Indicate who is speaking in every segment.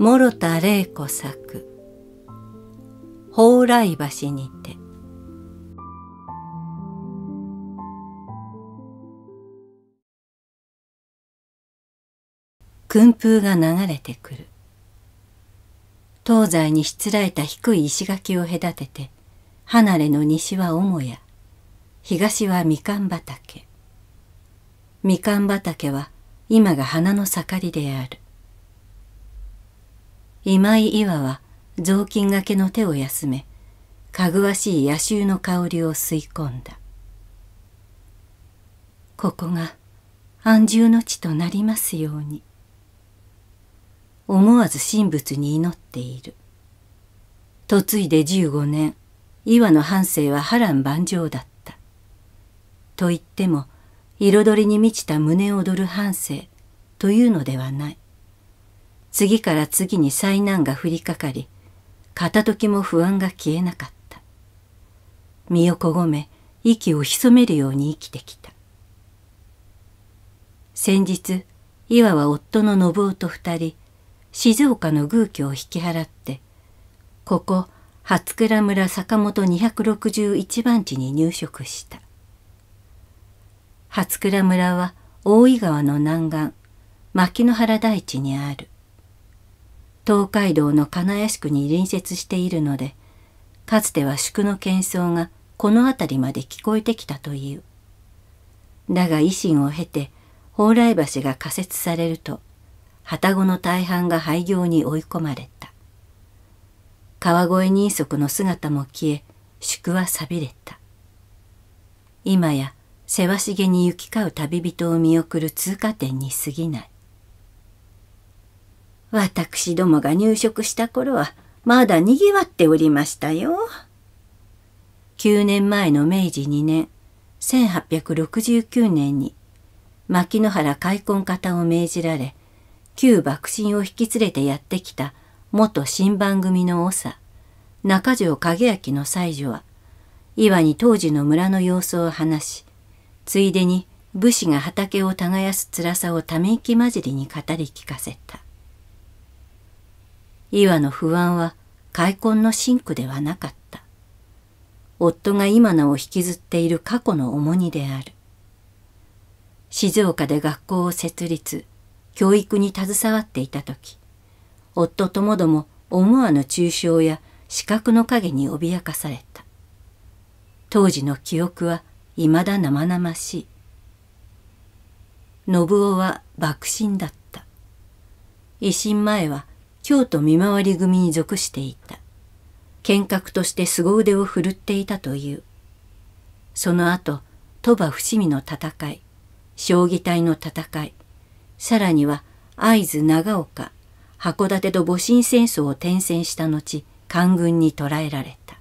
Speaker 1: 諸田玲子作蓬莱橋にて訓風が流れてくる東西にしつらえた低い石垣を隔てて離れの西は母屋東はみかん畑みかん畑は今が花の盛りである今井岩は雑巾がけの手を休めかぐわしい野臭の香りを吸い込んだここが安住の地となりますように思わず神仏に祈っている嫁いで15年岩の半生は波乱万丈だったと言っても彩りに満ちた胸躍る半生というのではない次から次に災難が降りかかり片時も不安が消えなかった身をこごめ息を潜めるように生きてきた先日岩は夫の信夫と二人静岡の宮居を引き払ってここ初倉村坂本261番地に入植した初倉村は大井川の南岸牧之原台地にある東海道の金谷宿に隣接しているのでかつては宿の喧騒がこの辺りまで聞こえてきたというだが維新を経て蓬莱橋が仮設されると旅籠の大半が廃業に追い込まれた川越人足の姿も消え宿は寂びれた今やせわしげに行き交う旅人を見送る通過点に過ぎない私どもが入植した頃はまだにぎわっておりましたよ。9年前の明治2年1869年に牧之原開墾方を命じられ旧幕臣を引き連れてやってきた元新番組の長中条景明の妻女は岩に当時の村の様子を話しついでに武士が畑を耕す辛さをため息混じりに語り聞かせた。岩の不安は開墾の真苦ではなかった。夫が今なお引きずっている過去の重荷である。静岡で学校を設立、教育に携わっていた時、夫ともども思わぬ抽象や視覚の影に脅かされた。当時の記憶は未だ生々しい。信夫は爆心だった。維新前は京都見回り組に属していた剣客として凄腕を振るっていたというその後鳥羽伏見の戦い将棋隊の戦いさらには会津長岡函館と戊辰戦争を転戦した後官軍に捕らえられた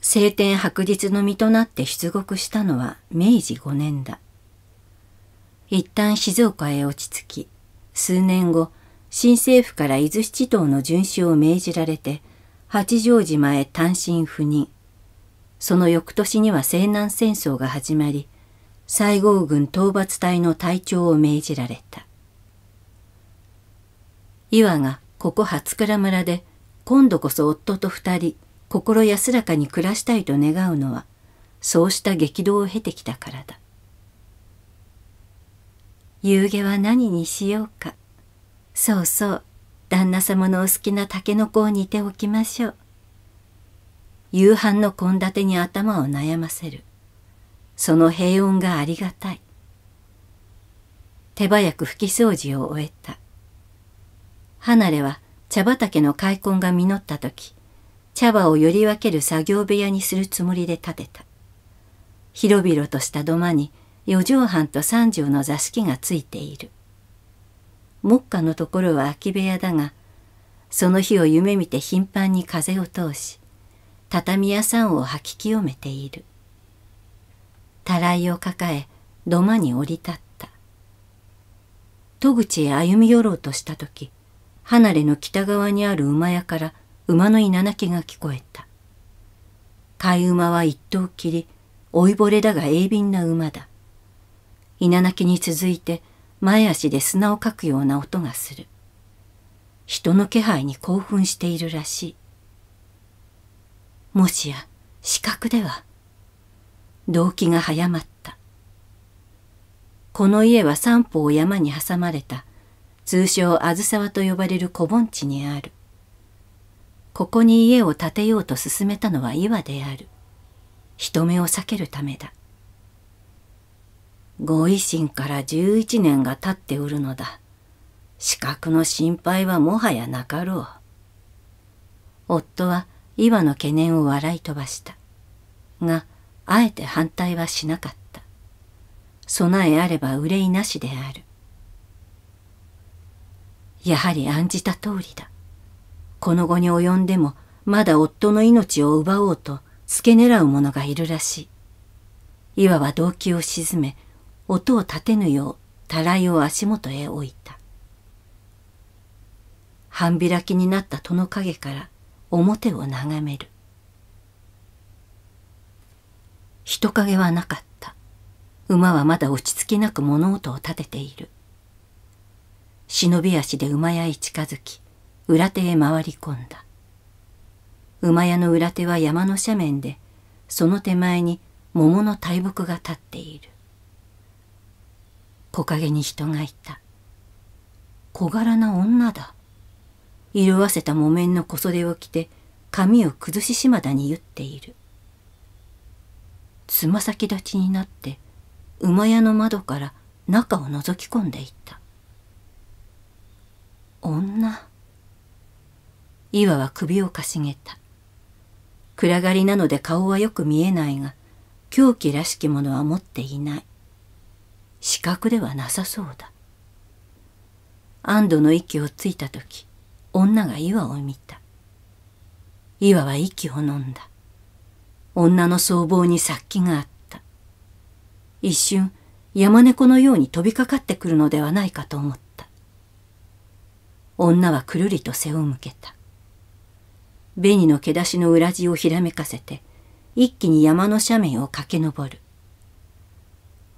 Speaker 1: 晴天白日の身となって出国したのは明治5年だ一旦静岡へ落ち着き数年後新政府から伊豆七島の巡視を命じられて、八丈島へ単身赴任。その翌年には西南戦争が始まり、西郷軍討伐隊の隊長を命じられた。岩がここ初倉村で、今度こそ夫と二人、心安らかに暮らしたいと願うのは、そうした激動を経てきたからだ。夕げは何にしようか。そうそう旦那様のお好きなたけのこを煮ておきましょう夕飯の献立に頭を悩ませるその平穏がありがたい手早く拭き掃除を終えた離れは茶畑の開墾が実った時茶葉をより分ける作業部屋にするつもりで建てた広々とした土間に四畳半と三畳の座敷がついている目下のところは空き部屋だがその日を夢見て頻繁に風を通し畳屋さんを吐き清めているたらいを抱え土間に降り立った戸口へ歩み寄ろうとした時離れの北側にある馬屋から馬の稲鳴きが聞こえた飼い馬は一頭きり老いぼれだが鋭敏な馬だ稲鳴きに続いて前足で砂をかくような音がする人の気配に興奮しているらしいもしや視覚では動機が早まったこの家は三方を山に挟まれた通称あずさわと呼ばれる古盆地にあるここに家を建てようと進めたのは岩である人目を避けるためだご維新から11年が経っておるのだ。資格の心配はもはやなかろう。夫は岩の懸念を笑い飛ばした。が、あえて反対はしなかった。備えあれば憂いなしである。やはり案じた通りだ。この後に及んでも、まだ夫の命を奪おうと、付け狙う者がいるらしい。岩は動機を沈め、音を立てぬようたらいを足元へ置いた半開きになった戸の影から表を眺める人影はなかった馬はまだ落ち着きなく物音を立てている忍び足で馬屋へ近づき裏手へ回り込んだ馬屋の裏手は山の斜面でその手前に桃の大木が立っている木陰に人がいた小柄な女だ色あせた木綿の小袖を着て髪を崩し島田に言っているつま先立ちになって馬屋の窓から中を覗き込んでいった女岩は首をかしげた暗がりなので顔はよく見えないが狂気らしきものは持っていない視覚ではなさそうだ安堵の息をついた時女が岩を見た岩は息を飲んだ女の僧帽に殺気があった一瞬山猫のように飛びかかってくるのではないかと思った女はくるりと背を向けた紅の毛出しの裏地をひらめかせて一気に山の斜面を駆け上る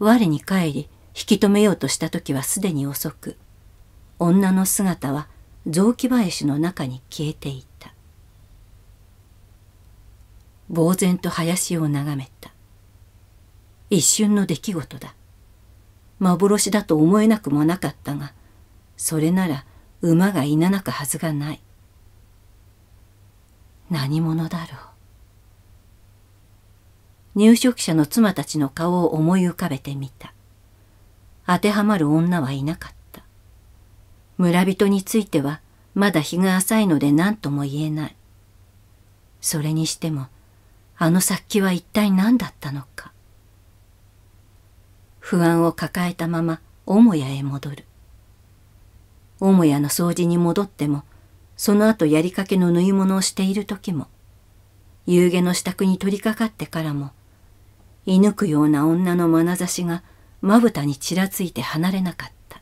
Speaker 1: 我に帰り引き止めようとした時はすでに遅く女の姿は雑木林の中に消えていた呆然と林を眺めた一瞬の出来事だ幻だと思えなくもなかったがそれなら馬がいななくはずがない何者だろう入植者の妻たちの顔を思い浮かべてみた当てはまる女はいなかった村人についてはまだ日が浅いので何とも言えないそれにしてもあの殺気は一体何だったのか不安を抱えたまま母屋へ戻る母屋の掃除に戻ってもその後やりかけの縫い物をしている時も夕げの支度に取り掛かってからも射抜くような女の眼差しがまぶたにちらついて離れなかった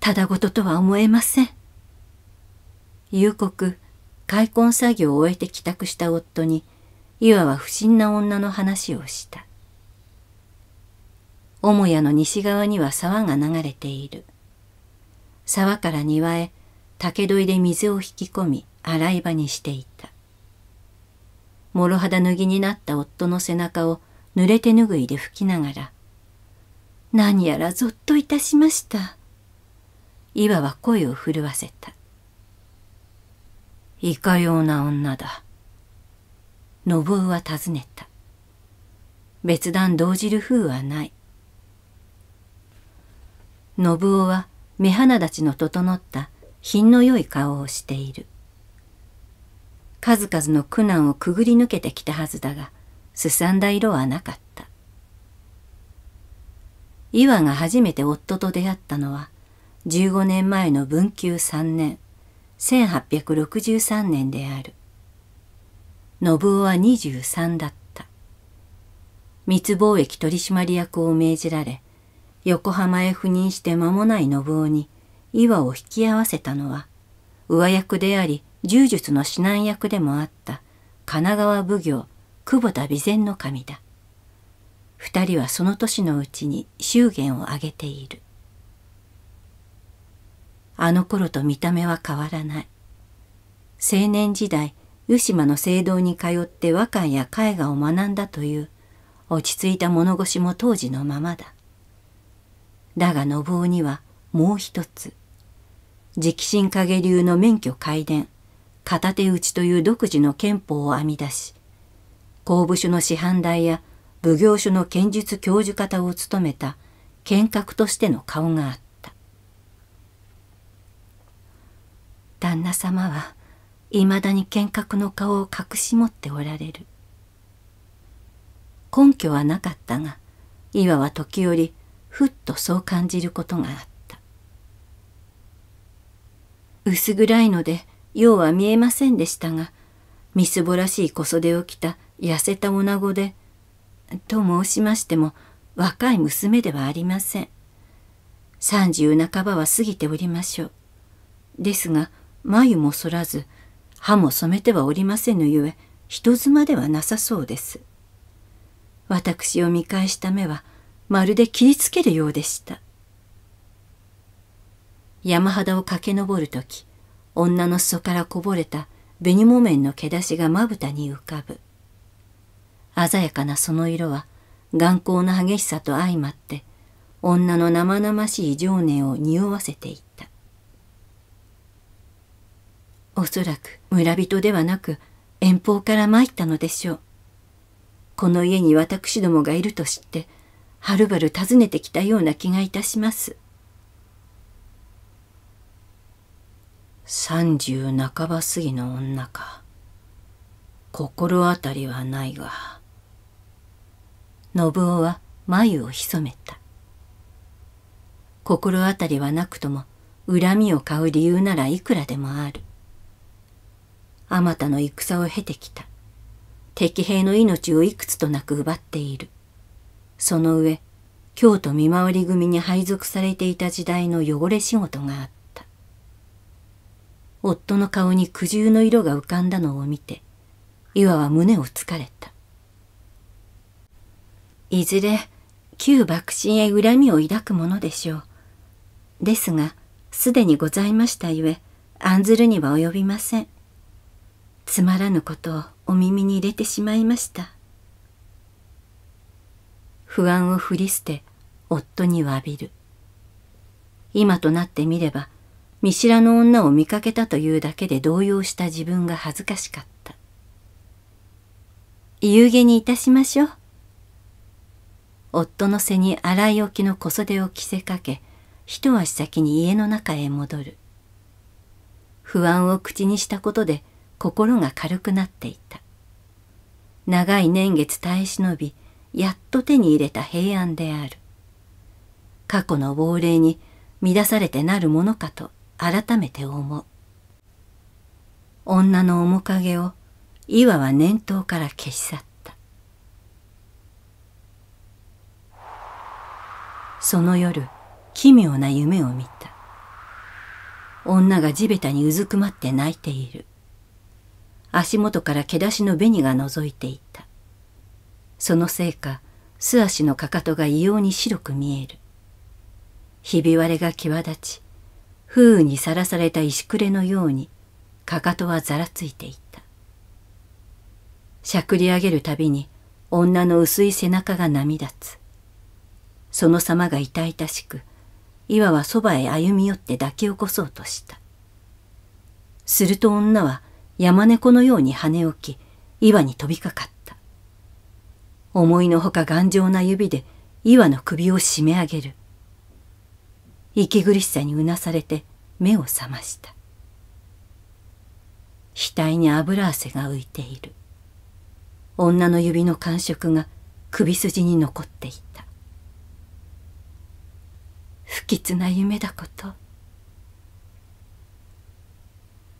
Speaker 1: ただごととは思えません夕刻開墾作業を終えて帰宅した夫にいわは不審な女の話をした母屋の西側には沢が流れている沢から庭へ竹取りで水を引き込み洗い場にしていた諸肌脱ぎになった夫の背中を濡れて拭いで拭きながら、何やらぞっといたしました。岩は声を震わせた。いかような女だ。信夫は尋ねた。別段動じる風はない。信夫は目鼻立ちの整った品の良い顔をしている。数々の苦難をくぐり抜けてきたはずだがすさんだ色はなかった岩が初めて夫と出会ったのは15年前の文久3年1863年である信夫は23だった密貿易取締役を命じられ横浜へ赴任して間もない信夫に岩を引き合わせたのは上役であり柔術の指南役でもあった神奈川奉行久保田備前の神だ二人はその年のうちに祝言を挙げているあの頃と見た目は変わらない青年時代湯島の聖堂に通って和歌や絵画を学んだという落ち着いた物腰も当時のままだだが信夫にはもう一つ直進影流の免許改伝片手打ちという独自の憲法を編み出し公部所の師範代や奉行所の剣術教授方を務めた剣閣としての顔があった旦那様はいまだに剣閣の顔を隠し持っておられる根拠はなかったが岩は時折ふっとそう感じることがあった薄暗いのでようは見えませんでしたがみすぼらしい小袖を着た痩せた女子でと申しましても若い娘ではありません三十半ばは過ぎておりましょうですが眉もそらず歯も染めてはおりませぬゆえ人妻ではなさそうです私を見返した目はまるで切りつけるようでした山肌を駆け上る時女の裾からこぼれた紅木綿の毛出しがまぶたに浮かぶ鮮やかなその色は眼光の激しさと相まって女の生々しい情念を匂わせていったおそらく村人ではなく遠方から参ったのでしょうこの家に私どもがいると知ってはるばる訪ねてきたような気がいたします三十半ば過ぎの女か心当たりはないが信夫は眉を潜めた心当たりはなくとも恨みを買う理由ならいくらでもあるあまたの戦を経てきた敵兵の命をいくつとなく奪っているその上京都見回り組に配属されていた時代の汚れ仕事があった夫の顔に苦渋の色が浮かんだのを見ていわは胸をつかれたいずれ旧幕臣へ恨みを抱くものでしょうですがすでにございましたゆえ案ずるには及びませんつまらぬことをお耳に入れてしまいました不安を振り捨て夫に詫びる今となってみれば見知らぬ女を見かけたというだけで動揺した自分が恥ずかしかった。夕げにいたしましょう。夫の背に洗い置きの小袖を着せかけ、一足先に家の中へ戻る。不安を口にしたことで心が軽くなっていた。長い年月耐え忍び、やっと手に入れた平安である。過去の亡霊に乱されてなるものかと改めて思う女の面影を岩は念頭から消し去ったその夜奇妙な夢を見た女が地べたにうずくまって泣いている足元から毛出しの紅が覗いていたそのせいか素足のかかとが異様に白く見えるひび割れが際立ち風雨にさらされた石くれのようにかかとはざらついていたしゃくり上げるたびに女の薄い背中が波立つその様が痛々しく岩はそばへ歩み寄って抱き起こそうとしたすると女は山猫のように跳ね起き岩に飛びかかった思いのほか頑丈な指で岩の首を締め上げる息苦しさにうなされて目を覚ました額に油汗が浮いている女の指の感触が首筋に残っていた不吉な夢だこと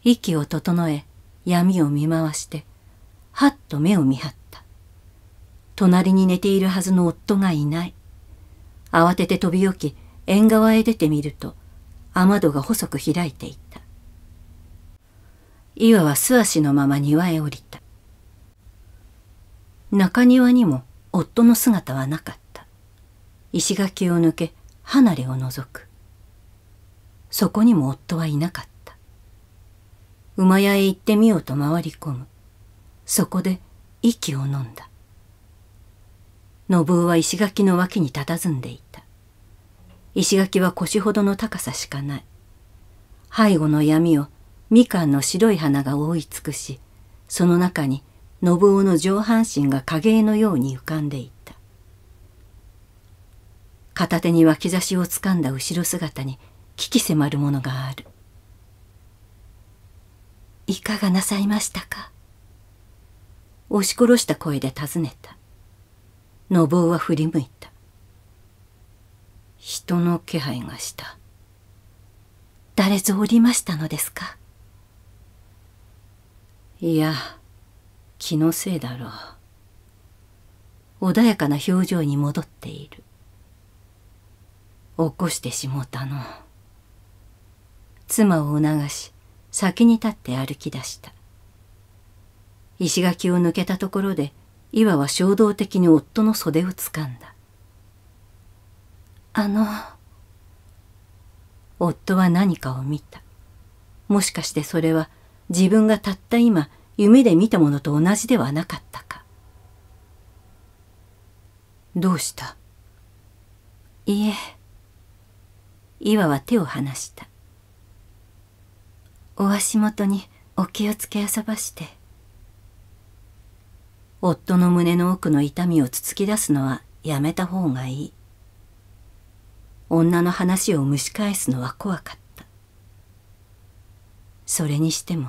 Speaker 1: 息を整え闇を見回してはっと目を見張った隣に寝ているはずの夫がいない慌てて飛び起き縁側へ出てみると雨戸が細く開いていた岩は素足のまま庭へ降りた中庭にも夫の姿はなかった石垣を抜け離れを覗くそこにも夫はいなかった馬屋へ行ってみようと回り込むそこで息を呑んだ信夫は石垣の脇に佇んでいた石垣は腰ほどの高さしかない背後の闇をみかんの白い花が覆い尽くしその中に信夫の上半身が影絵のように浮かんでいた片手に脇差しをつかんだ後ろ姿に危機迫るものがある「いかがなさいましたか?」押し殺した声で尋ねた信夫は振り向いた人の気配がした誰ぞおりましたのですかいや気のせいだろう穏やかな表情に戻っている起こしてしもうたの妻を促し先に立って歩き出した石垣を抜けたところで岩は衝動的に夫の袖をつかんだあの夫は何かを見たもしかしてそれは自分がたった今夢で見たものと同じではなかったかどうしたいえ岩は手を離したお足元にお気をつけあばして夫の胸の奥の痛みをつつき出すのはやめた方がいい女の話を蒸し返すのは怖かったそれにしても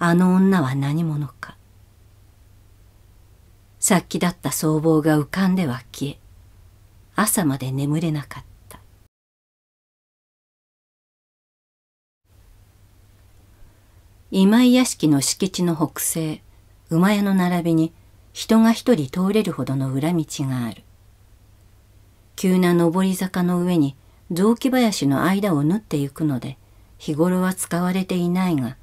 Speaker 1: あの女は何者か殺気だった僧帽が浮かんでは消え朝まで眠れなかった今井屋敷の敷地の北西馬屋の並びに人が一人通れるほどの裏道がある急な上り坂の上に雑木林の間を縫ってゆくので日頃は使われていないが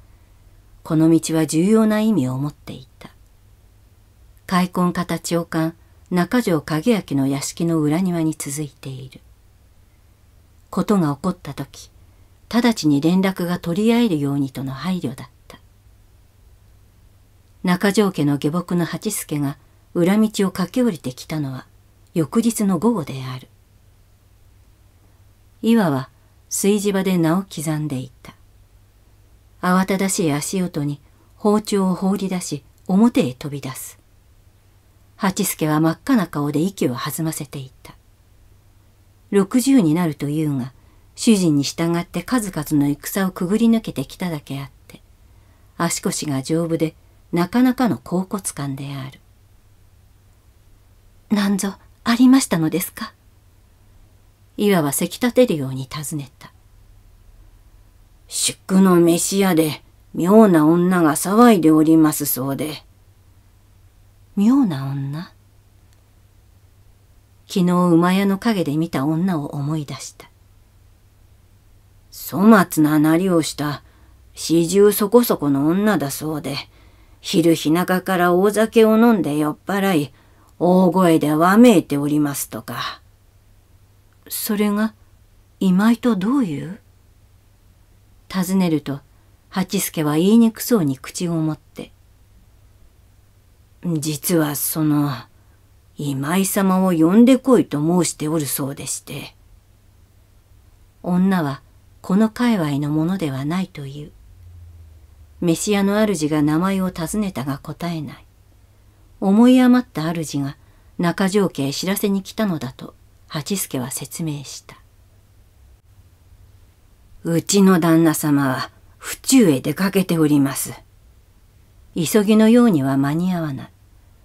Speaker 1: この道は重要な意味を持っていた開墾をかん中条景明の屋敷の裏庭に続いていることが起こった時直ちに連絡が取り合えるようにとの配慮だった中条家の下僕の八助が裏道を駆け下りてきたのは翌日の午後である岩は炊事場で名を刻んでいた慌ただしい足音に包丁を放り出し表へ飛び出す八助は真っ赤な顔で息を弾ませていた60になるというが主人に従って数々の戦をくぐり抜けてきただけあって足腰が丈夫でなかなかの甲骨感である。なんぞありましたのですか岩はせき立てるように尋ねた。宿の飯屋で妙な女が騒いでおりますそうで。妙な女昨日馬屋の陰で見た女を思い出した。粗末ななりをした四十そこそこの女だそうで、昼日中から大酒を飲んで酔っ払い、大声でわめいておりますとか。それが今井とどういう尋ねると八助は言いにくそうに口を持って「実はその今井様を呼んでこい」と申しておるそうでして女はこの界隈のものではないという飯屋の主が名前を尋ねたが答えない思い余った主が中条家へ知らせに来たのだと八助は説明したうちの旦那様は府中へ出かけております急ぎのようには間に合わない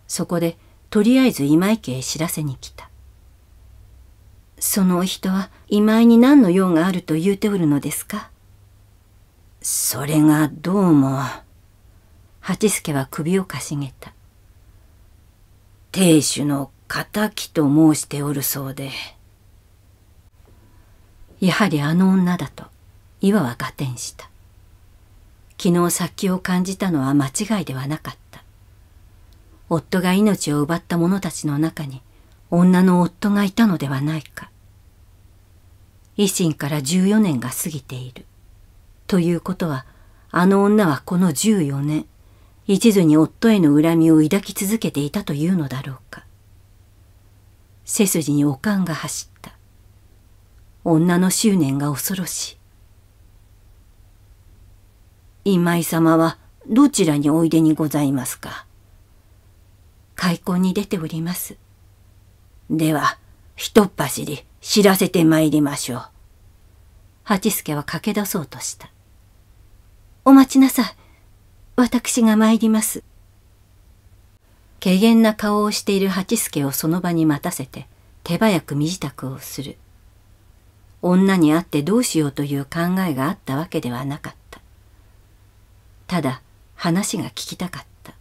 Speaker 1: そこでとりあえず今井家へ知らせに来たそのお人は今井に何の用があると言うておるのですかそれがどうも八助は首をかしげた亭主の敵と申しておるそうでやはりあの女だと岩は合点した昨日殺気を感じたのは間違いではなかった夫が命を奪った者たちの中に女の夫がいたのではないか維新から14年が過ぎているということはあの女はこの14年一途に夫への恨みを抱き続けていたというのだろうか背筋に悪感が走った女の執念が恐ろしい今井様はどちらにおいでにございますか開墾に出ておりますではひとっ走り知らせて参りましょう八助は駆け出そうとしたお待ちなさい私が参ります。怪げな顔をしている八助をその場に待たせて、手早く身支度をする。女に会ってどうしようという考えがあったわけではなかった。ただ、話が聞きたかった。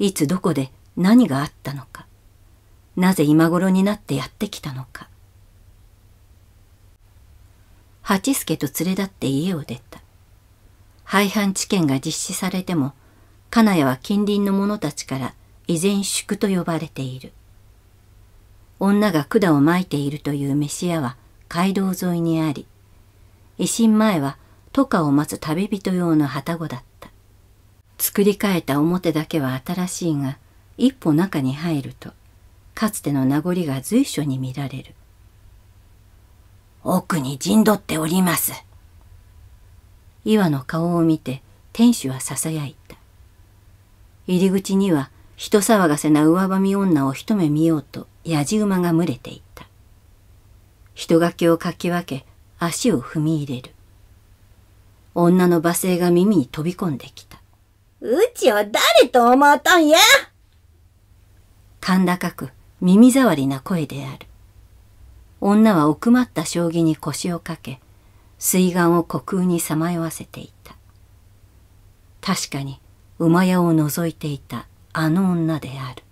Speaker 1: いつどこで何があったのか。なぜ今頃になってやってきたのか。八助と連れ立って家を出た。廃藩置県が実施されても金谷は近隣の者たちから依然宿と呼ばれている女が管をまいているという飯屋は街道沿いにあり維新前は渡河を待つ旅人用の旅籠だった作り変えた表だけは新しいが一歩中に入るとかつての名残が随所に見られる奥に陣取っております岩の顔を見て天使はささやいた。入り口には人騒がせな上ばみ女を一目見ようとやじ馬が群れていた。人垣をかき分け足を踏み入れる。女の罵声が耳に飛び込んできた。うちは誰と思うとんや甲高く耳障りな声である。女は奥まった将棋に腰をかけ、水岸を虚空にさまよわせていた確かに馬屋を覗いていたあの女である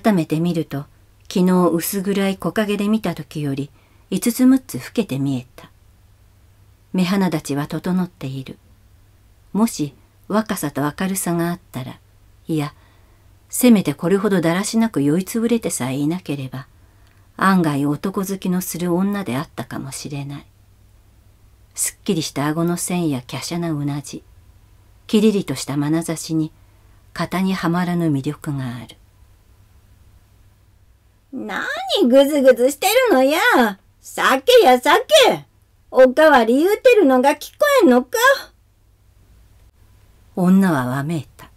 Speaker 1: 改めて見ると昨日薄暗い木陰で見た時より5つ6つ老けて見えた目鼻立ちは整っているもし若さと明るさがあったらいやせめてこれほどだらしなく酔いつぶれてさえいなければ案外男好きのする女であったかもしれないすっきりした顎の線や華奢なうなじきりりとした眼差しに型にはまらぬ魅力がある何ぐずぐずしてるのや酒や酒おかわり言うてるのが聞こえんのか女はわめいた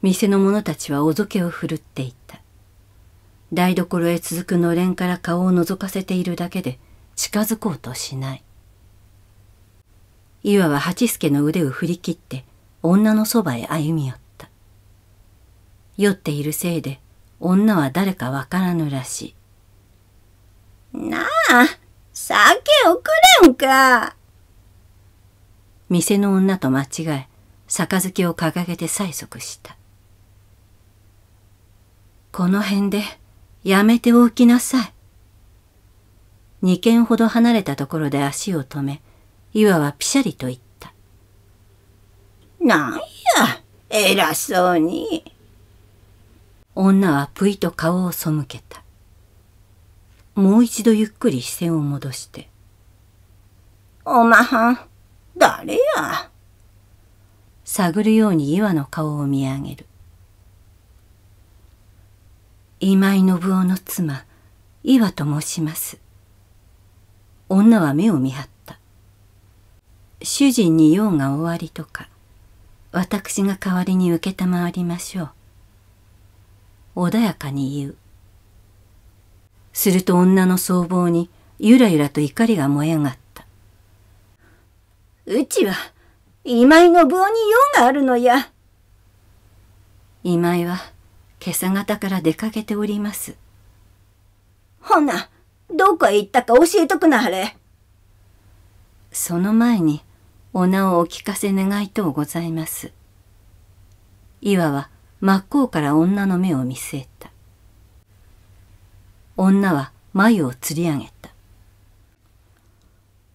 Speaker 1: 店の者たちはおぞけをふるっていた台所へ続くのれんから顔を覗かせているだけで近づこうとしないいわは八助の腕を振り切って女のそばへ歩み寄った酔っているせいで女は誰かわからぬらしいなあ酒をくれんか店の女と間違え杯を掲げて催促したこの辺でやめておきなさい。二軒ほど離れたところで足を止め、岩はぴしゃりと言った。なんや、偉そうに。女はぷいと顔を背けた。もう一度ゆっくり視線を戻して。おまはん、誰や探るように岩の顔を見上げる。今井信夫の妻岩と申します女は目を見張った主人に用が終わりとか私が代わりに承りましょう穏やかに言うすると女の僧帽にゆらゆらと怒りが燃え上がったうちは今井信夫に用があるのや今井は今朝方から出かけております。ほな、どこへ行ったか教えとくなはれ。その前に、お名をお聞かせ願いとうございます。いわは真っ向から女の目を見据えた。女は眉をつり上げた。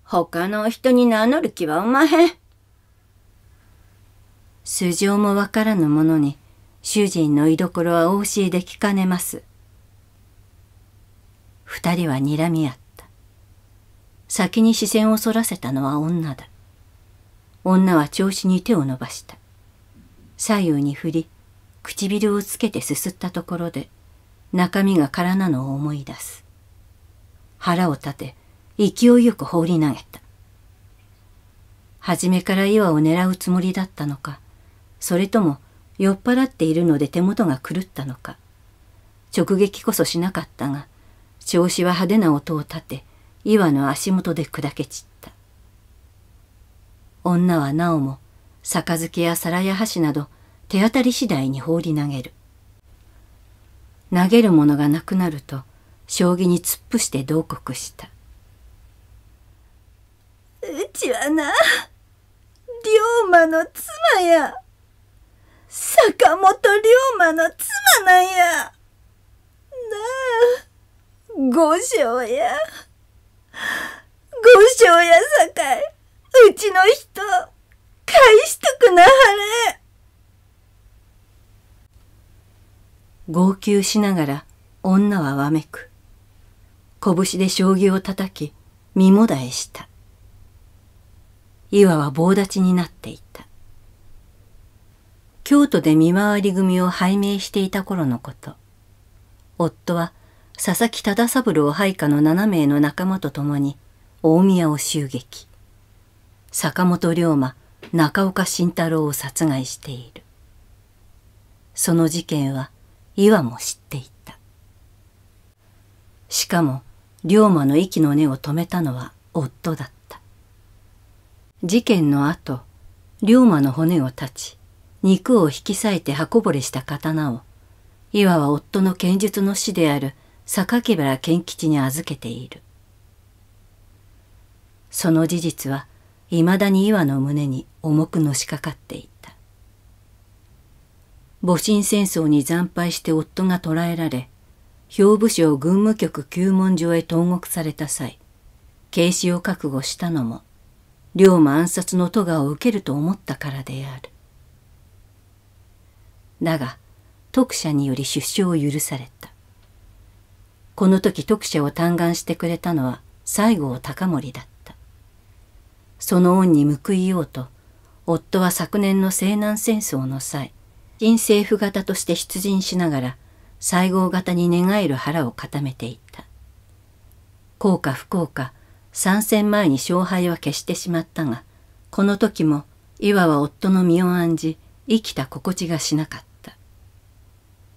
Speaker 1: 他の人に名乗る気はおまへん。素性もわからぬ者に主人の居所はお教えできかねます。二人は睨み合った。先に視線をそらせたのは女だ。女は調子に手を伸ばした。左右に振り、唇をつけてすすったところで、中身が空なのを思い出す。腹を立て、勢いよく放り投げた。初めから岩を狙うつもりだったのか、それとも酔っ払っているので手元が狂ったのか直撃こそしなかったが調子は派手な音を立て岩の足元で砕け散った女はなおも杯や皿や箸など手当たり次第に放り投げる投げるものがなくなると将棋に突っ伏して同国したうちはな龍馬の妻や坂本龍馬の妻なんや。なあ、五条や。五条やさかい、うちの人、返しとくなはれ。号泣しながら女はわめく。拳で将棋を叩き、身もだえした。岩は棒立ちになっていた。京都で見回り組を拝命していた頃のこと夫は佐々木忠三郎配下の7名の仲間と共に大宮を襲撃坂本龍馬中岡慎太郎を殺害しているその事件は岩も知っていたしかも龍馬の息の根を止めたのは夫だった事件のあと龍馬の骨を断ち肉を引き裂いて刃こぼれした刀を、岩は夫の剣術の師である榊原賢吉に預けている。その事実は、未だに岩の胸に重くのしかかっていた。戊辰戦争に惨敗して夫が捕らえられ、兵部省軍務局旧門所へ投獄された際、軽視を覚悟したのも、龍馬暗殺の咎を受けると思ったからである。だが徳者により出所を許されたこの時徳者を嘆願してくれたのは西郷隆盛だったその恩に報いようと夫は昨年の西南戦争の際新政府型として出陣しながら西郷型に寝返る腹を固めていた幸か不幸か参戦前に勝敗は決してしまったがこの時もいわは夫の身を案じ生きた心地がしなかった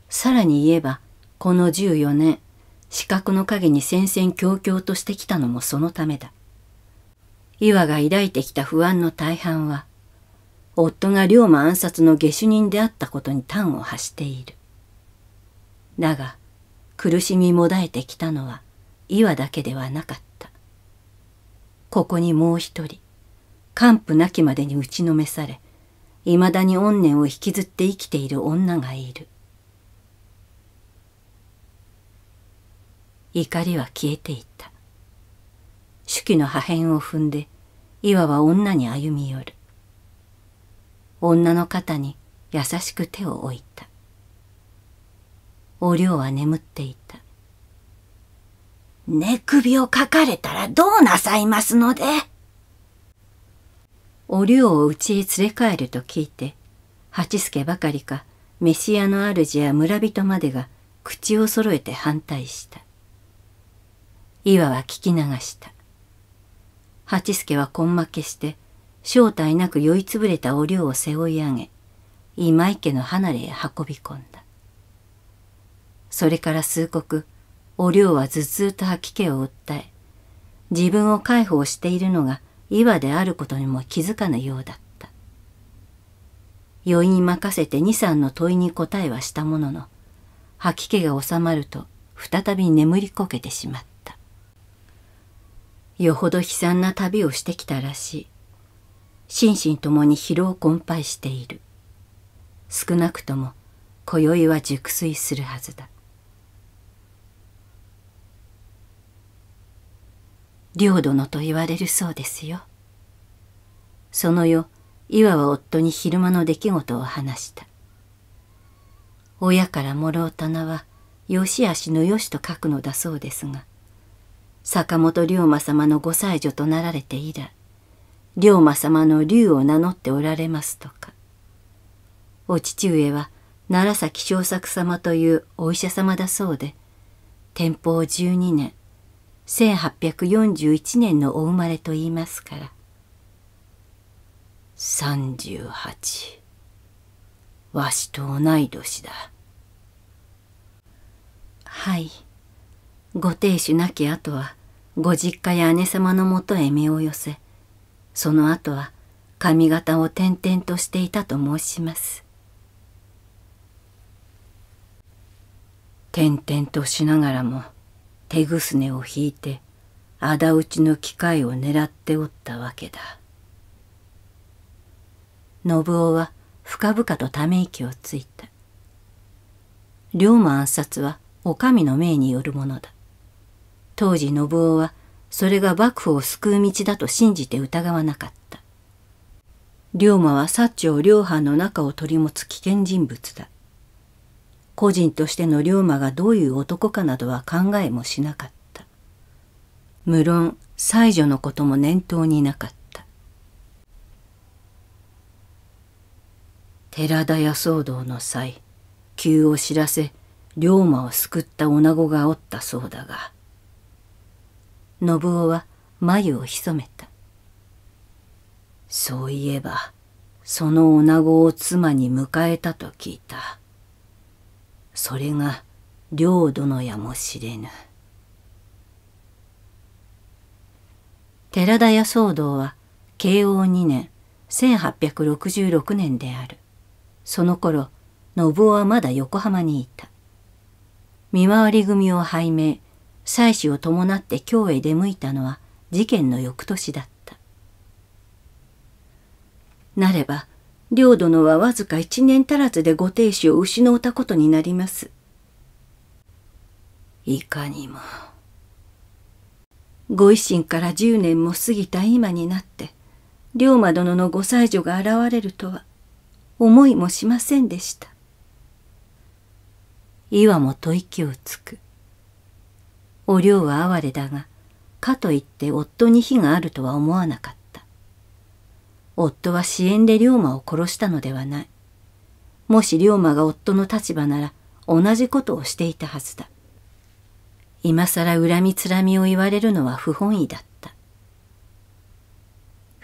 Speaker 1: さらに言えばこの14年資格の陰に戦々恐々としてきたのもそのためだ岩が抱いてきた不安の大半は夫が龍馬暗殺の下手人であったことに端を発しているだが苦しみもだえてきたのは岩だけではなかったここにもう一人完膚なきまでに打ちのめされいまだに怨念を引きずって生きている女がいる怒りは消えていた手記の破片を踏んで岩は女に歩み寄る女の肩に優しく手を置いたお涼は眠っていた寝首をかかれたらどうなさいますのでお涼を家へ連れ帰ると聞いて八助ばかりか飯屋の主や村人までが口を揃えて反対した岩は聞き流した八助は根負けして正体なく酔いつぶれたお寮を背負い上げ今池の離れへ運び込んだそれから数刻お寮は頭痛と吐き気を訴え自分を介抱しているのが岩であることにも気づかぬようだった酔いに任せて二三の問いに答えはしたものの吐き気が収まると再び眠りこけてしまったよほど悲惨な旅をしてきたらしい心身ともに疲労困憊している少なくとも今宵は熟睡するはずだ領殿と言われるそうですよその夜岩は夫に昼間の出来事を話した親からもろう棚はよしあしのよしと書くのだそうですが坂本龍馬様のご妻女となられて以来龍馬様の龍を名乗っておられますとかお父上は奈良崎正作様というお医者様だそうで天保12年1841年のお生まれと言いますから38わしと同い年だはい。ご亭主なき後はご実家や姉様のもとへ身を寄せその後は髪型を転々としていたと申します転々としながらも手ぐすねを引いて仇討ちの機会を狙っておったわけだ信夫は深々とため息をついた龍馬暗殺はお上の命によるものだ当時信夫はそれが幕府を救う道だと信じて疑わなかった龍馬は薩長両藩の中を取り持つ危険人物だ個人としての龍馬がどういう男かなどは考えもしなかった無論妻女のことも念頭になかった寺田屋騒動の際急を知らせ龍馬を救った女子がおったそうだが信夫は眉を潜めたそういえばその女子を妻に迎えたと聞いたそれが領殿やも知れぬ寺田屋騒動は慶応2年1866年であるその頃信夫はまだ横浜にいた見回り組を拝命妻子を伴って京へ出向いたのは事件の翌年だったなれば領殿はわずか一年足らずでご亭主を失うたことになりますいかにもご維新から十年も過ぎた今になって龍馬殿のご妻女が現れるとは思いもしませんでした。岩もと息をつく。お涼は哀れだがかといって夫に非があるとは思わなかった夫は支援で龍馬を殺したのではないもし龍馬が夫の立場なら同じことをしていたはずだ今更恨みつらみを言われるのは不本意だった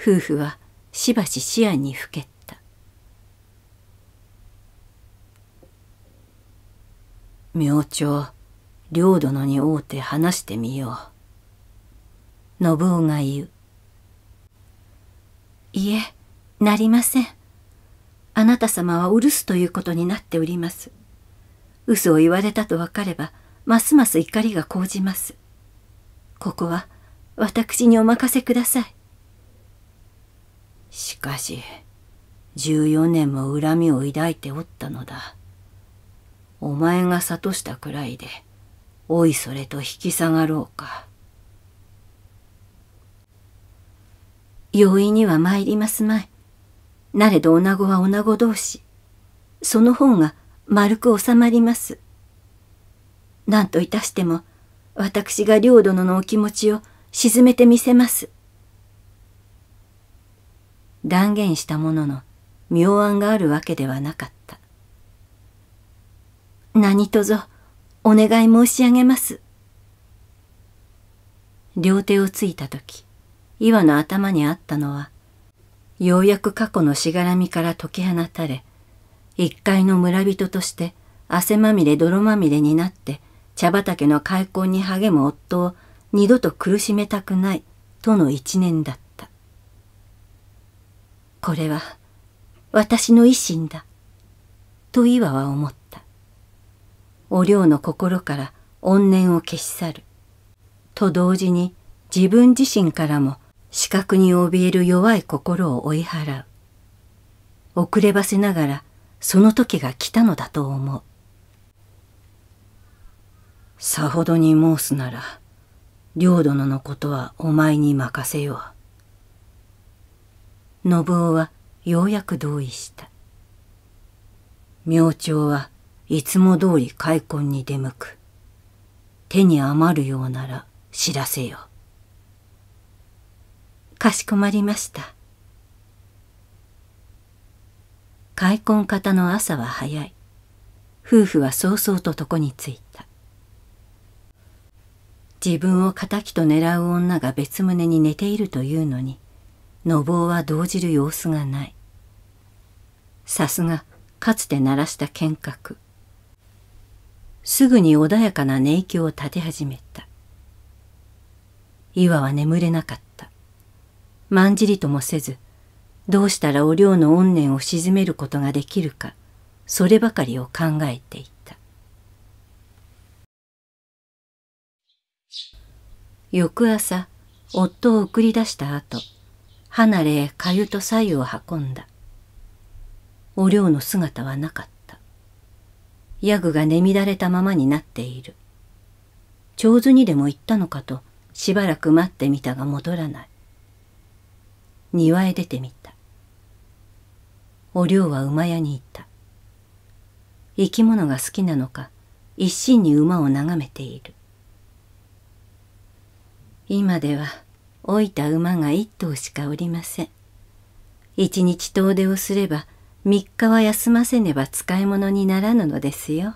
Speaker 1: 夫婦はしばし思案にふけった明朝領殿に会うて話してみよう。信夫が言う。いえ、なりません。あなた様はお留守ということになっております。嘘を言われたとわかれば、ますます怒りが高じます。ここは、私にお任せください。しかし、14年も恨みを抱いておったのだ。お前が諭したくらいで。おいそれと引き下がろうか。容易には参りますまい。なれど女子は女子同士。その方が丸く収まります。何といたしても、私が領殿のお気持ちを沈めてみせます。断言したものの、妙案があるわけではなかった。何とぞ、お願い申し上げます。両手をついた時、岩の頭にあったのは、ようやく過去のしがらみから解き放たれ、一階の村人として汗まみれ泥まみれになって茶畑の開墾に励む夫を二度と苦しめたくないとの一年だった。これは私の維新だ、と岩は思った。お涼の心から怨念を消し去る。と同時に自分自身からも視覚に怯える弱い心を追い払う。遅ればせながらその時が来たのだと思う。さほどに申すなら、領殿のことはお前に任せよう。信夫はようやく同意した。明朝はいつも通り開墾に出向く。手に余るようなら知らせよ。かしこまりました。開墾方の朝は早い。夫婦は早々と床に着いた。自分を敵と狙う女が別棟に寝ているというのに、のぼうは動じる様子がない。さすが、かつて鳴らした剣閣。すぐに穏やかな寝息を立て始めた。岩は眠れなかった。まんじりともせず、どうしたらお寮の怨念を鎮めることができるか、そればかりを考えていた。翌朝、夫を送り出した後、離れへかゆと左右を運んだ。お寮の姿はなかったヤグが寝られたままになっている。上手にでも行ったのかとしばらく待ってみたが戻らない。庭へ出てみた。お寮は馬屋に行った。生き物が好きなのか一心に馬を眺めている。今では老いた馬が一頭しかおりません。一日遠出をすれば3日は休ませねば使い物にならぬのですよ。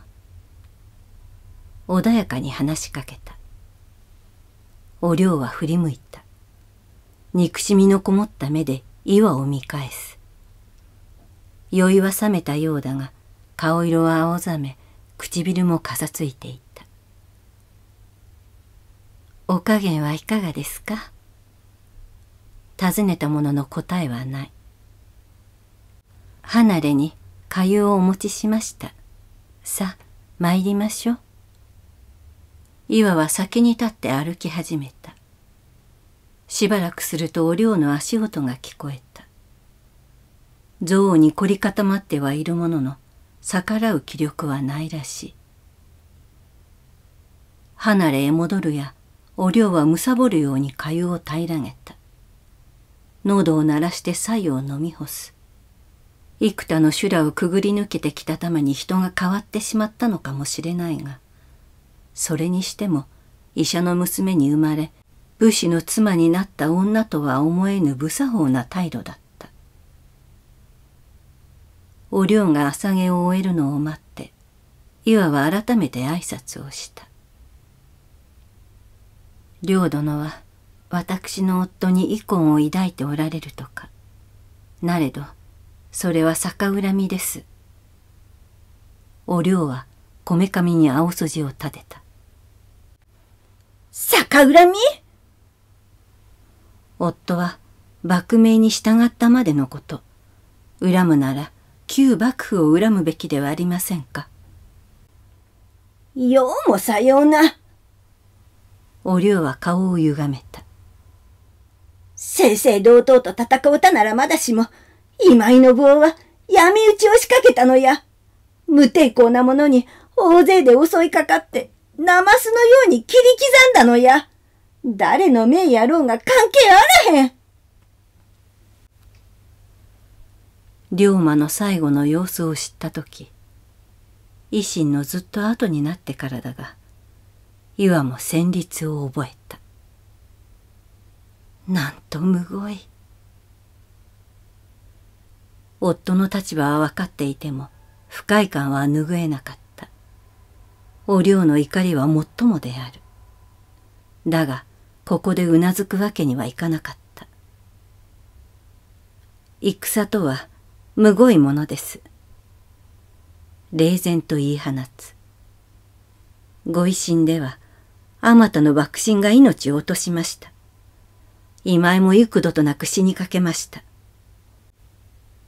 Speaker 1: 穏やかに話しかけた。お涼は振り向いた。憎しみのこもった目で岩を見返す。酔いは覚めたようだが、顔色は青ざめ、唇もかさついていた。お加減はいかがですか尋ねたものの答えはない。離れにかゆをお持ちしました。さあ、参りましょう。岩は先に立って歩き始めた。しばらくするとお涼の足音が聞こえた。悪に凝り固まってはいるものの、逆らう気力はないらしい。離れへ戻るや、お涼はむさぼるように粥を平らげた。喉を鳴らして白湯を飲み干す。幾多の修羅をくぐり抜けてきたために人が変わってしまったのかもしれないがそれにしても医者の娘に生まれ武士の妻になった女とは思えぬ無作法な態度だったお涼が朝毛を終えるのを待っていわは改めて挨拶をした涼殿は私の夫に遺恨を抱いておられるとかなれどそれは逆恨みです。お涼はこめかみに青筋を立てた。逆恨み夫は幕命に従ったまでのこと、恨むなら旧幕府を恨むべきではありませんか。ようもさような。お龍は顔を歪めた。正々堂々と戦うたならまだしも、今井信夫は闇討ちを仕掛けたのや。無抵抗な者に大勢で襲いかかって、ナマスのように切り刻んだのや。誰の命やろうが関係あらへん。龍馬の最後の様子を知った時維新のずっと後になってからだが岩も旋律を覚えたなんとむごい夫の立場は分かっていても不快感は拭えなかったお涼の怒りは最もであるだがここでうなずくわけにはいかなかった戦とはむごいものです冷然と言い放つご維新ではあまたの幕臣が命を落としました今井も幾度となく死にかけました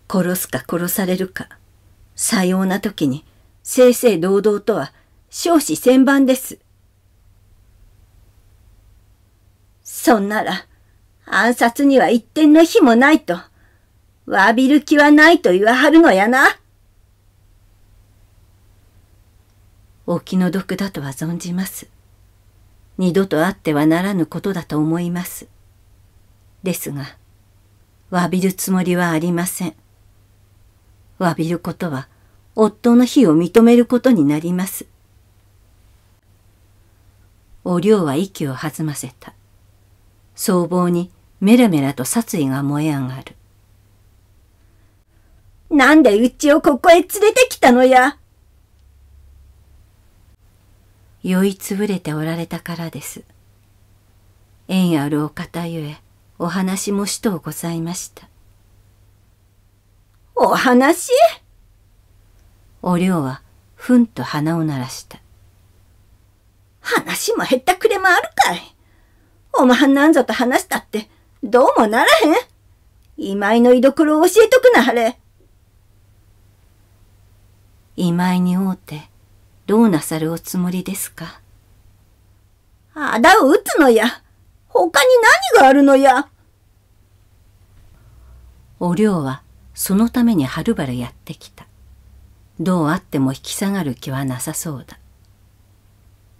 Speaker 1: 殺すか殺されるか、さような時に正々堂々とは少子千番です。そんなら暗殺には一点の日もないと、詫びる気はないと言わはるのやな。お気の毒だとは存じます。二度とあってはならぬことだと思います。ですが、詫びるつもりはありません。詫びることは夫の非を認めることになります。お涼は息を弾ませた。僧帽にメラメラと殺意が燃え上がる。なんでうちをここへ連れてきたのや酔いつぶれておられたからです。縁あるお方ゆえ、お話もしとうございました。お話お涼はふんと鼻を鳴らした。話もへったくれもあるかい。おまんなんぞと話したって、どうもならへん。今井の居所を教えとくなはれ。今井に会うて、どうなさるおつもりですか。あだを打つのや。他に何があるのや。お涼はそのためにはるばるやってきたどうあっても引き下がる気はなさそうだ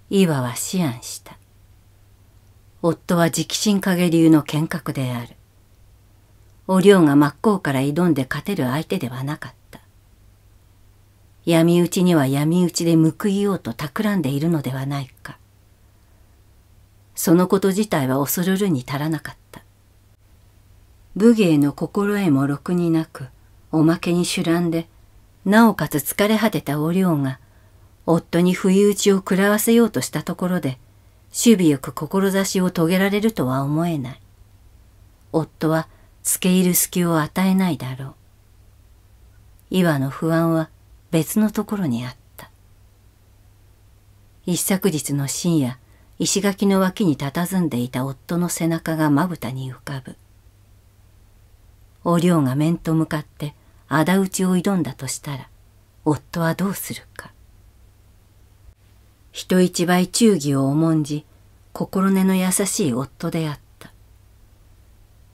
Speaker 1: 岩は思案した夫は直進影流の剣客であるお涼が真っ向から挑んで勝てる相手ではなかった闇討ちには闇討ちで報いようと企んでいるのではないかそのこと自体は恐るるに足らなかった武芸の心得もろくになくおまけにら乱でなおかつ疲れ果てたお涼が夫に不意打ちを食らわせようとしたところで守備よく志を遂げられるとは思えない夫は付け入る隙を与えないだろう岩の不安は別のところにあった一昨日の深夜石垣の脇に佇んでいた夫の背中がまぶたに浮かぶお涼が面と向かって仇討ちを挑んだとしたら夫はどうするか人一倍忠義を重んじ心根の優しい夫であった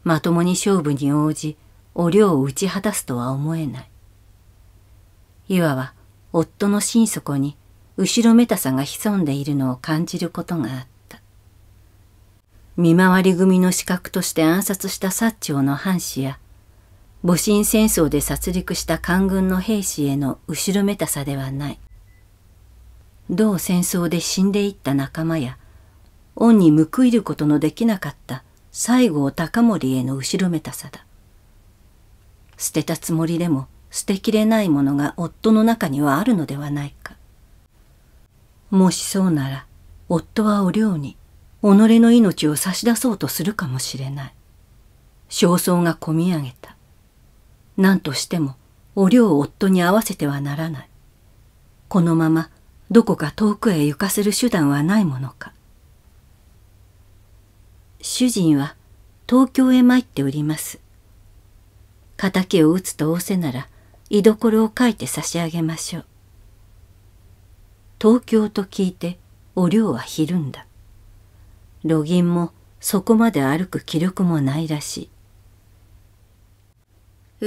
Speaker 1: まともに勝負に応じお涼を打ち果たすとは思えないいわば夫の心底に後ろめたさが潜んでいるのを感じることがあった見回り組の資格として暗殺した薩長の藩士や戊辰戦争で殺戮した官軍の兵士への後ろめたさではない。同戦争で死んでいった仲間や、恩に報いることのできなかった西郷隆盛への後ろめたさだ。捨てたつもりでも捨てきれないものが夫の中にはあるのではないか。もしそうなら、夫はお寮に、己の命を差し出そうとするかもしれない。焦燥がこみ上げた。何としてもお寮を夫に会わせてはならない。このままどこか遠くへ行かせる手段はないものか。主人は東京へ参っております。敵を打つと仰せなら居所を書いて差し上げましょう。東京と聞いてお寮はひるんだ。路銀もそこまで歩く気力もないらしい。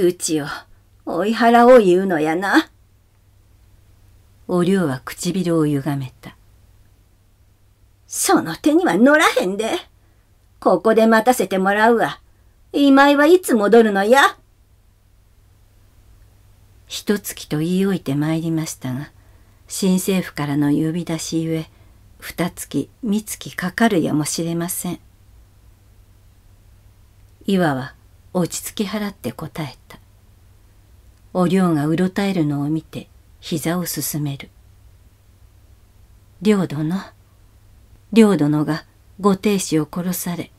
Speaker 1: うちを追い払おう言うのやな。おりょうは唇をゆがめた。その手には乗らへんで。ここで待たせてもらうわ。今井はいつ戻るのや。ひと月と言い置いて参りましたが、新政府からの呼び出しゆえ、ふた月、みつきかかるやもしれません。岩は落ち着き払って答えたお涼がうろたえるのを見て膝をすすめる領殿領殿がご亭主を殺され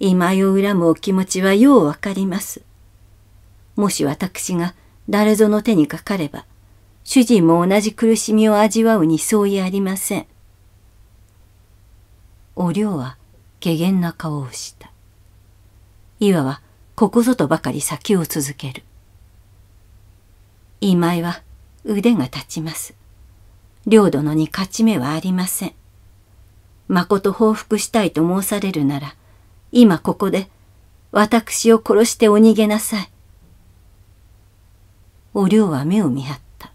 Speaker 1: 今井を恨むお気持ちはようわかりますもし私が誰ぞの手にかかれば主人も同じ苦しみを味わうに相違ありませんお涼は下げな顔をした。いわはここぞとばかり先を続ける今井は腕が立ちます領土のに勝ち目はありませんまこと報復したいと申されるなら今ここで私を殺してお逃げなさいお涼は目を見張った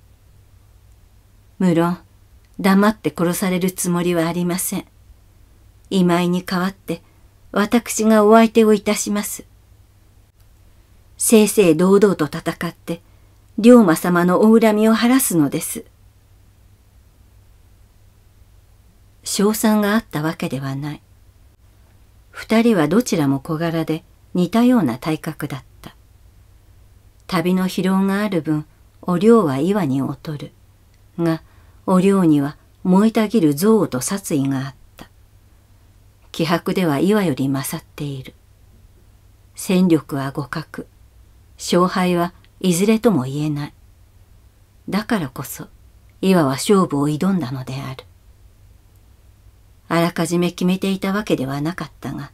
Speaker 1: 無論黙って殺されるつもりはありません今井に代わって私がお相手をいたします正々堂々と戦って、龍馬様のお恨みを晴らすのです。賞賛があったわけではない。二人はどちらも小柄で似たような体格だった。旅の疲労がある分、お龍は岩に劣る。が、お龍には燃えたぎる憎悪と殺意があった。気迫では岩より勝っている。戦力は互角。勝敗はいずれとも言えない。だからこそ、岩は勝負を挑んだのである。あらかじめ決めていたわけではなかったが、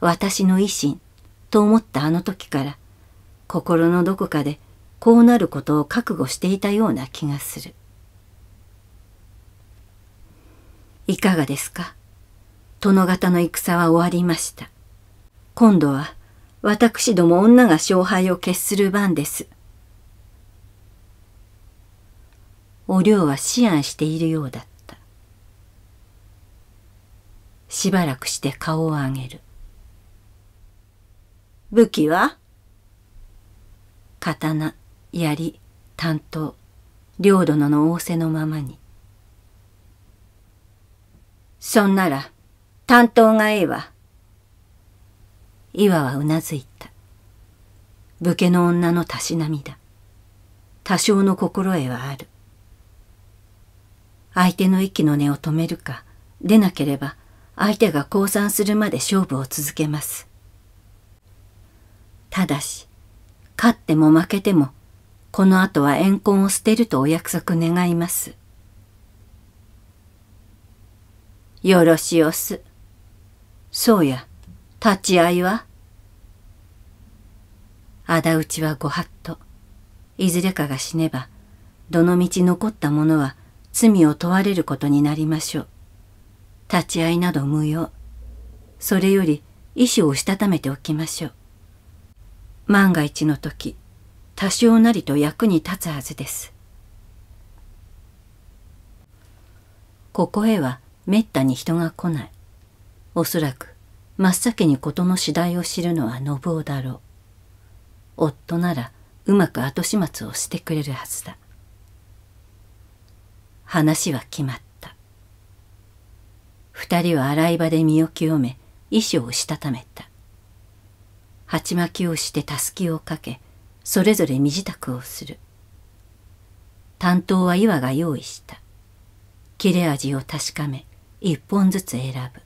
Speaker 1: 私の維新と思ったあの時から、心のどこかでこうなることを覚悟していたような気がする。いかがですか殿方の戦は終わりました。今度は私ども女が勝敗を決する番です。お涼は思案しているようだった。しばらくして顔を上げる。武器は刀、槍、担当、領殿の仰せのままに。そんなら、担当がええわ。岩はうなずいた。武家の女のたしなみだ。多少の心得はある。相手の息の根を止めるか、でなければ相手が降参するまで勝負を続けます。ただし、勝っても負けても、この後は怨恨を捨てるとお約束願います。よろしおす。そうや。立ち合いは仇討ちはご法度。いずれかが死ねば、どのみち残った者は罪を問われることになりましょう。立ち会いなど無用。それより意志をしたためておきましょう。万が一の時、多少なりと役に立つはずです。ここへはめったに人が来ない。おそらく真っ先に事の次第を知るのは信夫だろう夫ならうまく後始末をしてくれるはずだ話は決まった二人は洗い場で身を清め衣装をしたためた鉢巻きをしてたすきをかけそれぞれ身支度をする担当は岩が用意した切れ味を確かめ一本ずつ選ぶ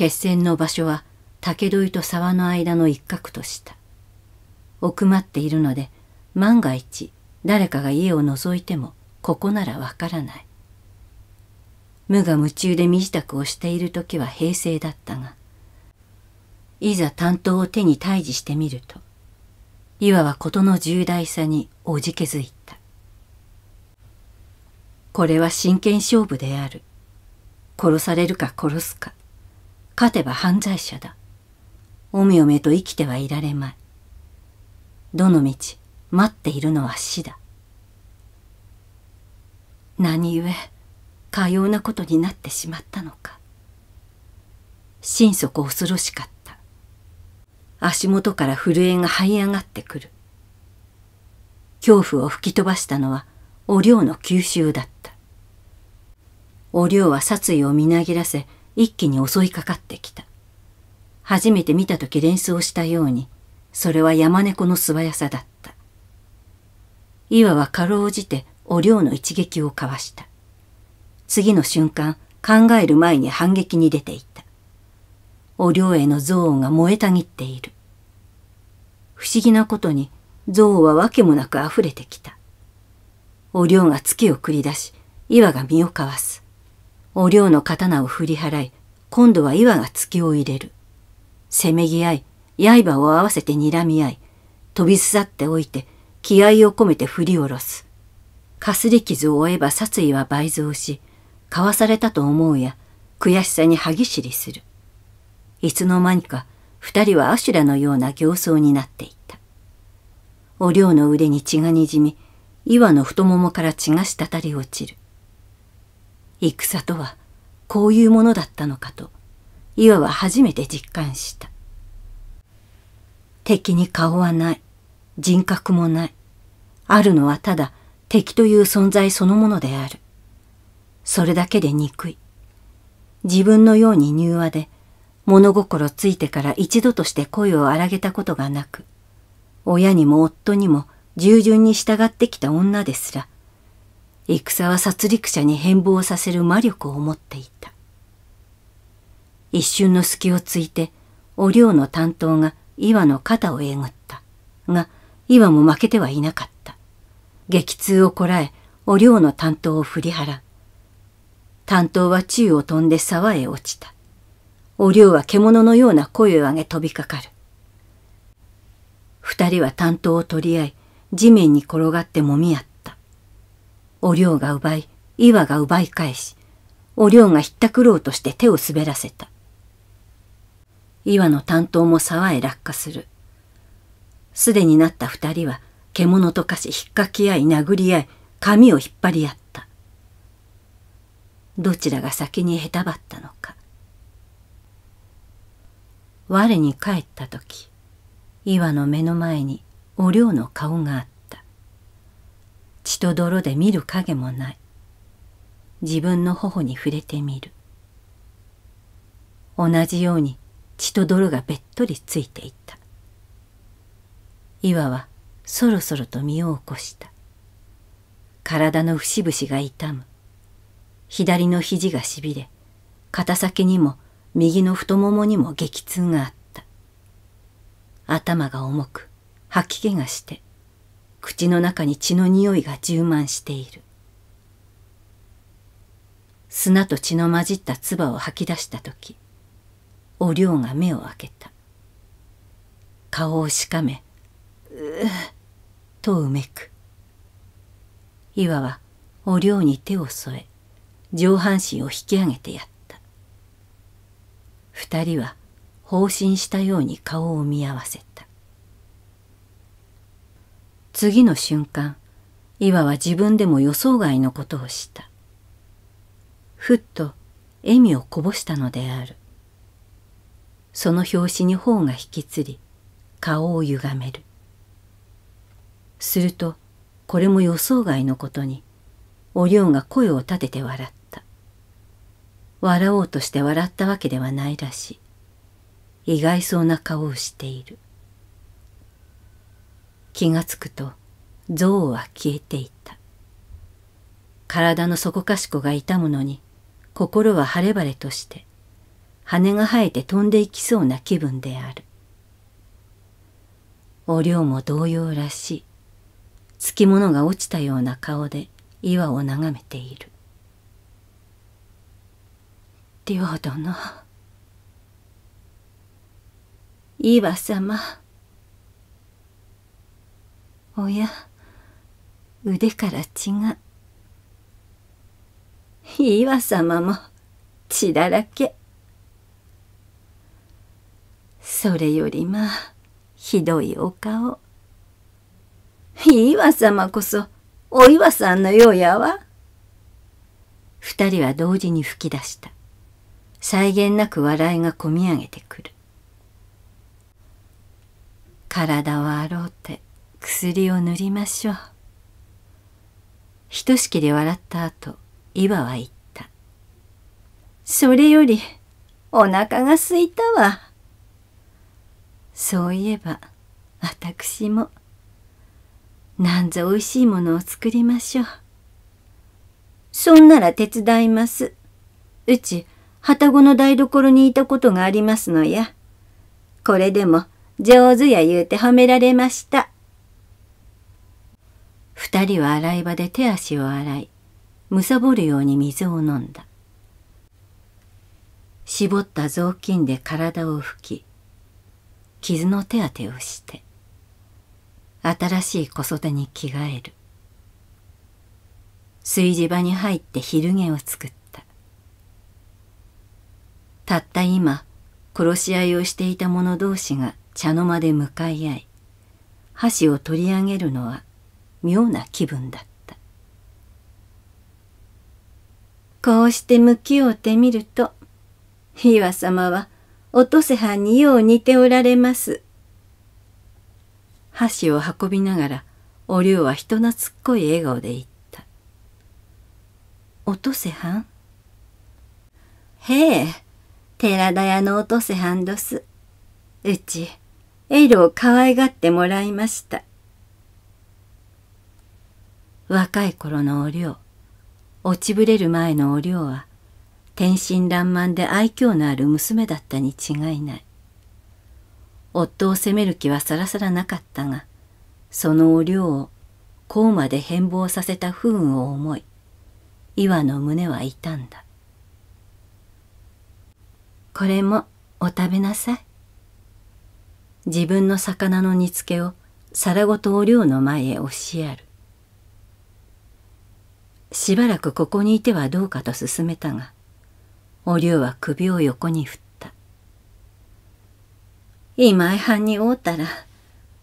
Speaker 1: 決戦の場所は竹取と沢の間の一角とした奥まっているので万が一誰かが家を覗いてもここならわからない無我夢中で身支度をしている時は平静だったがいざ担当を手に退治してみるといわば事の重大さにおじけづいたこれは真剣勝負である殺されるか殺すか勝てば犯罪者だ。おめおめと生きてはいられまい。どのみち待っているのは死だ。何故、かようなことになってしまったのか。心底恐ろしかった。足元から震えが這い上がってくる。恐怖を吹き飛ばしたのはお涼の吸収だった。お涼は殺意をみなぎらせ、一気に襲いかかってきた。初めて見た時連想したように、それは山猫の素早さだった。岩はかろうじてお涼の一撃をかわした。次の瞬間、考える前に反撃に出ていた。お涼への憎悪が燃えたぎっている。不思議なことに、憎悪は訳もなく溢れてきた。お涼が月を繰り出し、岩が身をかわす。おうの刀を振り払い、今度は岩が突きを入れる。せめぎ合い、刃を合わせて睨み合い、飛び去っておいて、気合を込めて振り下ろす。かすり傷を負えば殺意は倍増し、かわされたと思うや、悔しさに歯ぎしりする。いつの間にか、二人はアシュラのような形相になっていった。おうの腕に血がにじみ、岩の太ももから血が滴り落ちる。戦とはこういうものだったのかといわば初めて実感した敵に顔はない人格もないあるのはただ敵という存在そのものであるそれだけで憎い自分のように柔和で物心ついてから一度として声を荒げたことがなく親にも夫にも従順に従ってきた女ですら戦は殺戮者に変貌させる魔力を持っていた。一瞬の隙をついて、お寮の担当が岩の肩をえぐった。が、岩も負けてはいなかった。激痛をこらえ、お寮の担当を振り払う。担当は宙を飛んで沢へ落ちた。お寮は獣のような声を上げ飛びかかる。二人は担当を取り合い、地面に転がってもみ合った。お涼が奪い、岩が奪い返し、お涼がひったくろうとして手を滑らせた。岩の担当も沢へ落下する。すでになった二人は、獣と化し引っかき合い殴り合い、髪を引っ張り合った。どちらが先にへたばったのか。我に帰った時、岩の目の前にお涼の顔があった。血と泥で見る影もない自分の頬に触れてみる同じように血と泥がべっとりついていた岩はそろそろと身を起こした体の節々が痛む左の肘がしびれ肩先にも右の太ももにも激痛があった頭が重く吐き気がして口の中に血の匂いが充満している砂と血の混じった唾を吐き出した時お涼が目を開けた顔をしかめ「うぅ、とうめく岩はお涼に手を添え上半身を引き上げてやった二人は放心したように顔を見合わせた次の瞬間岩は自分でも予想外のことをしたふっと笑みをこぼしたのであるその拍子に頬が引きつり顔を歪めるするとこれも予想外のことにおりょうが声を立てて笑った笑おうとして笑ったわけではないらしい意外そうな顔をしている「気がつくと憎悪は消えていた体の底かしこが痛むのに心は晴れ晴れとして羽が生えて飛んでいきそうな気分であるお涼も同様らしいつきものが落ちたような顔で岩を眺めている「涼殿岩様おや腕から血が岩様も血だらけそれよりまあひどいお顔岩様こそお岩さんのようやわ二人は同時に吹き出した際限なく笑いがこみ上げてくる体はあろうて薬を塗りましょう。ひとしきり笑った後、岩は言った。それより、お腹がすいたわ。そういえば、私も、なんぞおいしいものを作りましょう。そんなら手伝います。うち、旅籠の台所にいたことがありますのや。これでも、上手や言うて褒められました。二人は洗い場で手足を洗いむさぼるように水を飲んだ絞った雑巾で体を拭き傷の手当てをして新しい小袖に着替える炊事場に入って昼寝を作ったたった今殺し合いをしていた者同士が茶の間で向かい合い箸を取り上げるのは妙な気分だったこうして向き合うてみると岩様はおとせはんによう似ておられます箸を運びながらお竜は人懐っこい笑顔で言った「おとせはん?」「へえ寺田屋のおとせはんどすうちエルを可愛がってもらいました」若い頃のお漁。落ちぶれる前のお漁は天真爛漫で愛嬌のある娘だったに違いない夫を責める気はさらさらなかったがそのお漁。をこうまで変貌させた不運を思い岩の胸は痛んだこれもお食べなさい自分の魚の煮つけを皿ごとお漁の前へ押しやるしばらくここにいてはどうかと勧めたがお竜は首を横に振った今井藩に会うたら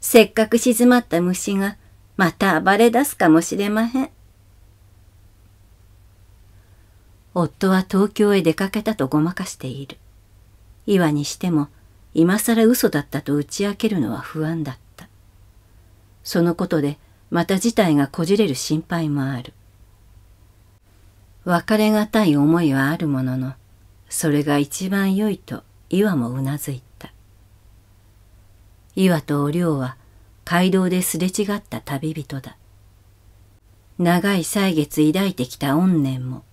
Speaker 1: せっかく静まった虫がまた暴れ出すかもしれまへん夫は東京へ出かけたとごまかしている岩にしても今更嘘だったと打ち明けるのは不安だったそのことでまた事態がこじれる心配もある別れがたい思いはあるものの、それが一番良いと岩もうなずいた。岩とお涼は街道ですれ違った旅人だ。長い歳月抱いてきた怨念も、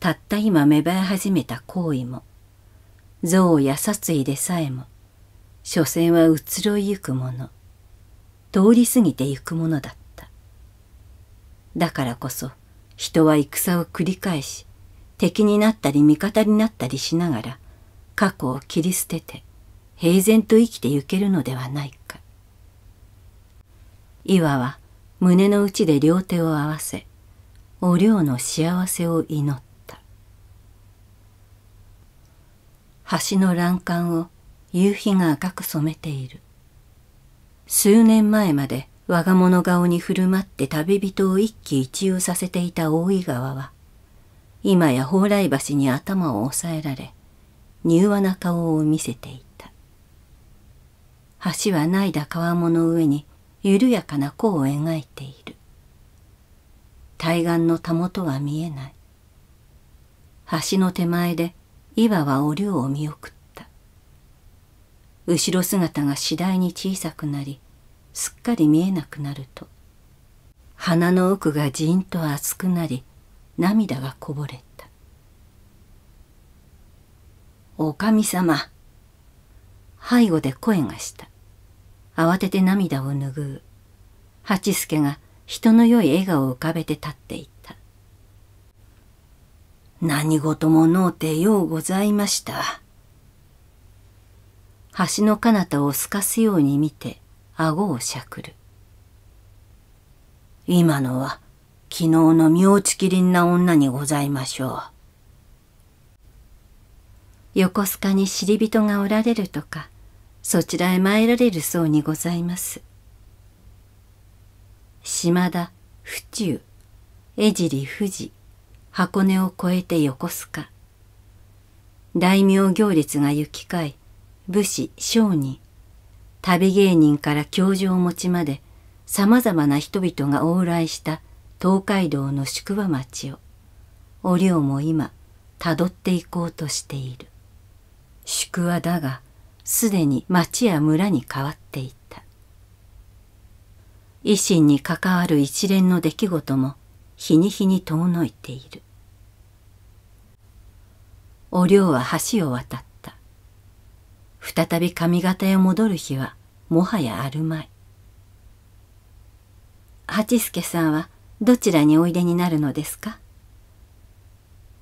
Speaker 1: たった今芽生え始めた行為も、憎悪や殺意でさえも、所詮は移ろいゆくもの、通り過ぎてゆくものだった。だからこそ、人は戦を繰り返し敵になったり味方になったりしながら過去を切り捨てて平然と生きてゆけるのではないか。いわは胸の内で両手を合わせお涼の幸せを祈った橋の欄干を夕日が赤く染めている数年前まで我が物顔に振る舞って旅人を一喜一憂させていた大井川は今や蓬莱橋に頭を押さえられ柔和な顔を見せていた橋はないだ川物の上に緩やかな弧を描いている対岸のたもとは見えない橋の手前で岩はお涼を見送った後ろ姿が次第に小さくなりすっかり見えなくなると鼻の奥がじんと熱くなり涙がこぼれた「おかみ様」背後で声がした慌てて涙を拭う八助が人の良い笑顔を浮かべて立っていた「何事ものうてようございました」橋の彼方を透かすように見て顎をしゃくる今のは昨日の妙ちきりんな女にございましょう横須賀に知り人がおられるとかそちらへ参られるそうにございます島田府中江尻富士箱根を越えて横須賀大名行列が行き交い武士商人旅芸人から教授を持ちまでさまざまな人々が往来した東海道の宿場町をお涼も今たどっていこうとしている宿場だがすでに町や村に変わっていた維新に関わる一連の出来事も日に日に遠のいているお涼は橋を渡った再び髪型へ戻る日はもはやあるまい八助さんはどちらにおいでになるのですか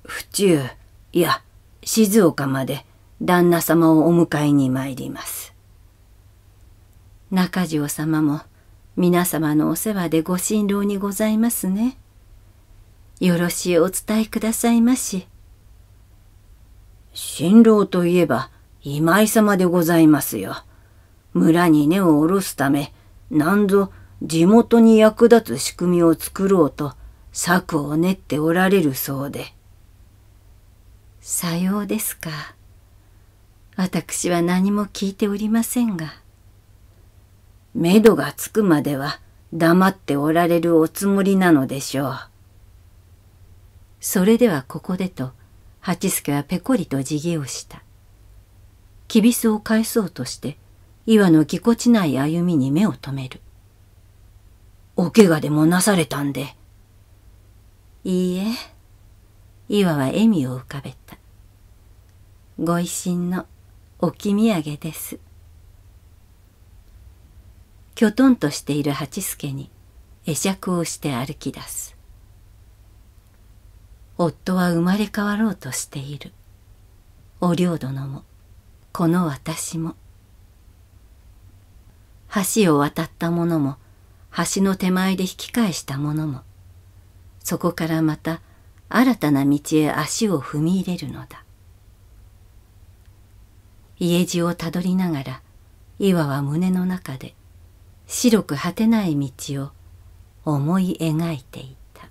Speaker 1: 府中いや静岡まで旦那様をお迎えに参ります中条様も皆様のお世話でご辛労にございますねよろしいお伝えくださいまし辛労といえば今井様でございますよ。村に根を下ろすため、何ぞ地元に役立つ仕組みを作ろうと策を練っておられるそうで。さようですか。私は何も聞いておりませんが。めどがつくまでは黙っておられるおつもりなのでしょう。それではここでと、八助はぺこりと地毛をした。きびすを返そうとして岩のぎこちない歩みに目を留めるおけがでもなされたんでいいえ岩は笑みを浮かべたご一心の置き土産ですきょとんとしている八助に会釈をして歩き出す夫は生まれ変わろうとしているお領殿もこの私も橋を渡った者も橋の手前で引き返した者もそこからまた新たな道へ足を踏み入れるのだ家路をたどりながら岩は胸の中で白く果てない道を思い描いていた。